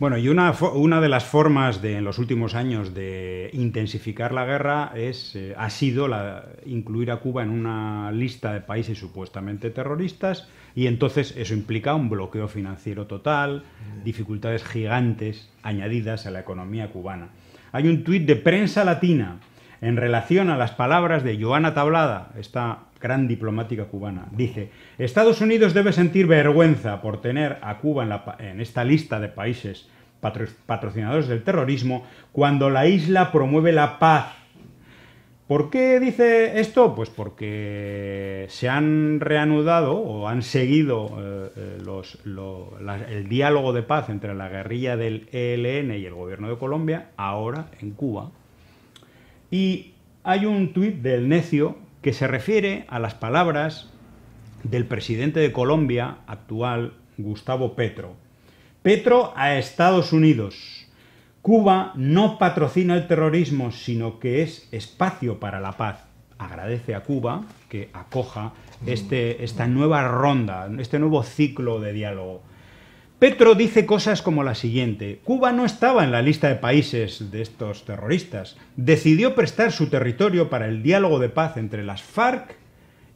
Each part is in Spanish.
Bueno, y una, una de las formas de, en los últimos años de intensificar la guerra es, eh, ha sido la, incluir a Cuba en una lista de países supuestamente terroristas y entonces eso implica un bloqueo financiero total, dificultades gigantes añadidas a la economía cubana. Hay un tuit de prensa latina en relación a las palabras de Joana Tablada, esta gran diplomática cubana. Dice, Estados Unidos debe sentir vergüenza por tener a Cuba en, esta lista de países patrocinadores del terrorismo cuando la isla promueve la paz ¿Por qué dice esto? Pues porque se han reanudado o han seguido eh, eh, el diálogo de paz entre la guerrilla del ELN y el gobierno de Colombia ahora en Cuba. Y hay un tuit del necio que se refiere a las palabras del presidente de Colombia actual, Gustavo Petro. Petro a Estados Unidos. Cuba no patrocina el terrorismo, sino que es espacio para la paz. Agradece a Cuba que acoja este, esta nueva ronda, este nuevo ciclo de diálogo. Petro dice cosas como la siguiente. Cuba no estaba en la lista de países de estos terroristas. Decidió prestar su territorio para el diálogo de paz entre las FARC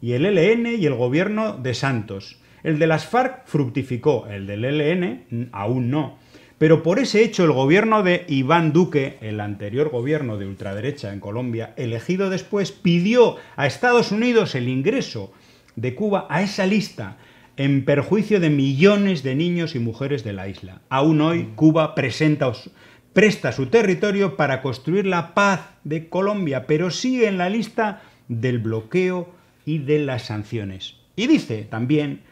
y el ELN y el gobierno de Santos. El de las FARC fructificó, el del ELN aún no. Pero por ese hecho el gobierno de Iván Duque, el anterior gobierno de ultraderecha en Colombia, elegido después, pidió a Estados Unidos el ingreso de Cuba a esa lista en perjuicio de millones de niños y mujeres de la isla. Aún hoy, mm. Cuba presta su territorio para construir la paz de Colombia, pero sigue en la lista del bloqueo y de las sanciones. Y dice también,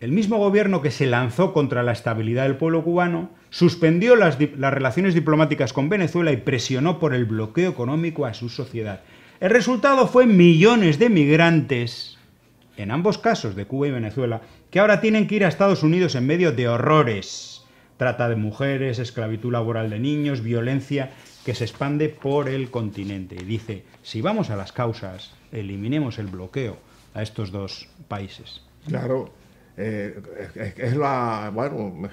el mismo gobierno que se lanzó contra la estabilidad del pueblo cubano, suspendió las, las relaciones diplomáticas con Venezuela y presionó por el bloqueo económico a su sociedad. El resultado fue millones de migrantes en ambos casos de Cuba y Venezuela, que ahora tienen que ir a Estados Unidos en medio de horrores. Trata de mujeres, esclavitud laboral de niños, violencia que se expande por el continente. Y dice, si vamos a las causas, eliminemos el bloqueo a estos dos países. Claro, eh, es, la, bueno,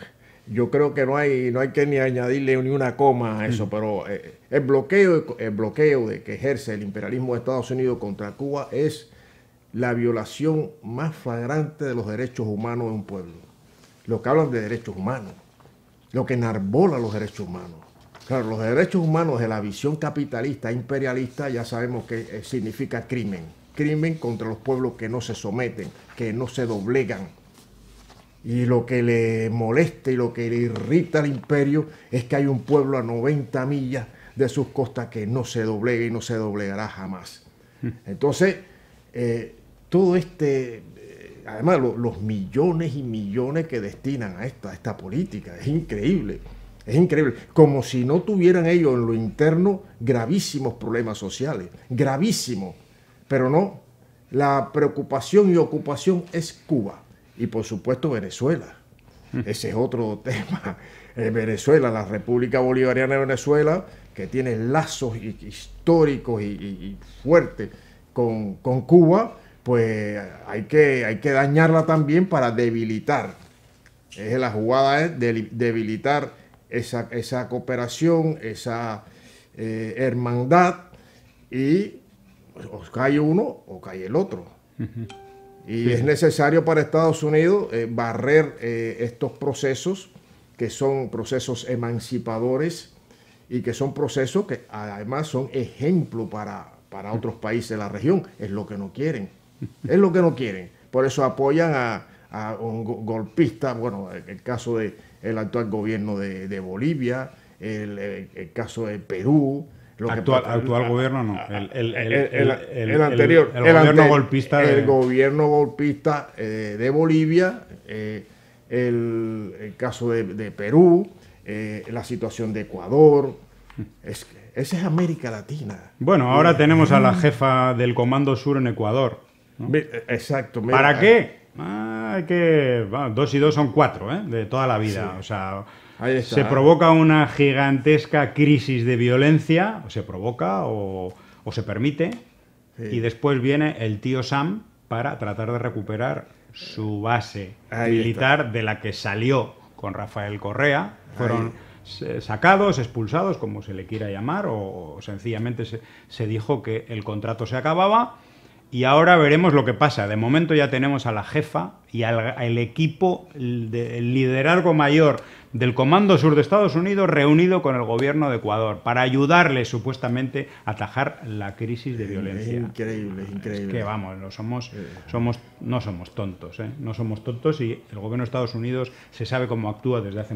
yo creo que no hay, no hay que ni añadirle ni una coma a eso, mm. pero eh, el, bloqueo, el bloqueo de que ejerce el imperialismo de Estados Unidos contra Cuba es la violación más flagrante de los derechos humanos de un pueblo. Lo que hablan de derechos humanos, lo que enarbola los derechos humanos. Claro, los derechos humanos de la visión capitalista imperialista ya sabemos que eh, significa crimen. Crimen contra los pueblos que no se someten, que no se doblegan. Y lo que le molesta y lo que le irrita al imperio es que hay un pueblo a 90 millas de sus costas que no se doblega y no se doblegará jamás. Hmm. Entonces, eh, todo este, eh, además los millones y millones que destinan a esta, política, es increíble. Es increíble, como si no tuvieran ellos en lo interno gravísimos problemas sociales, gravísimos. Pero no, la preocupación y ocupación es Cuba y por supuesto Venezuela. Ese es otro tema. Eh, Venezuela, la República Bolivariana de Venezuela, que tiene lazos históricos y, fuertes con, con Cuba, pues hay que, hay que dañarla también para debilitar. Es la jugada es ¿eh? debilitar esa, cooperación, esa eh, hermandad y os cae uno o cae el otro. Y es necesario para Estados Unidos eh, barrer estos procesos que son procesos emancipadores y que son procesos que además son ejemplo para, para otros países de la región. Es lo que no quieren. Es lo que no quieren. Por eso apoyan a, un golpista, bueno, el caso del el actual gobierno de, Bolivia, el, caso de Perú. Lo actual, gobierno no, el, anterior, el, gobierno golpista. De... Eh, gobierno golpista de Bolivia, eh, el, caso de, Perú, eh, la situación de Ecuador. Es, esa es América Latina. Bueno, ahora tenemos a la mm. jefa del Comando Sur en Ecuador. Exacto. ¿Para qué? Ah, que, dos y dos son cuatro, ¿eh? de toda la vida. O sea, se ¿eh? provoca una gigantesca crisis de violencia, o se provoca o, se permite, y después viene el tío Sam para tratar de recuperar su base militar de la que salió con Rafael Correa. Fueron eh, sacados, expulsados, como se le quiera llamar, o, sencillamente se, se dijo que el contrato se acababa y ahora veremos lo que pasa. De momento ya tenemos a la jefa y al, equipo, el, liderazgo mayor del Comando Sur de Estados Unidos reunido con el gobierno de Ecuador para ayudarle supuestamente a atajar la crisis de violencia. increíble, increíble. que vamos, no somos, eh. somos, no somos tontos, ¿eh? no somos tontos y el gobierno de Estados Unidos se sabe cómo actúa desde hace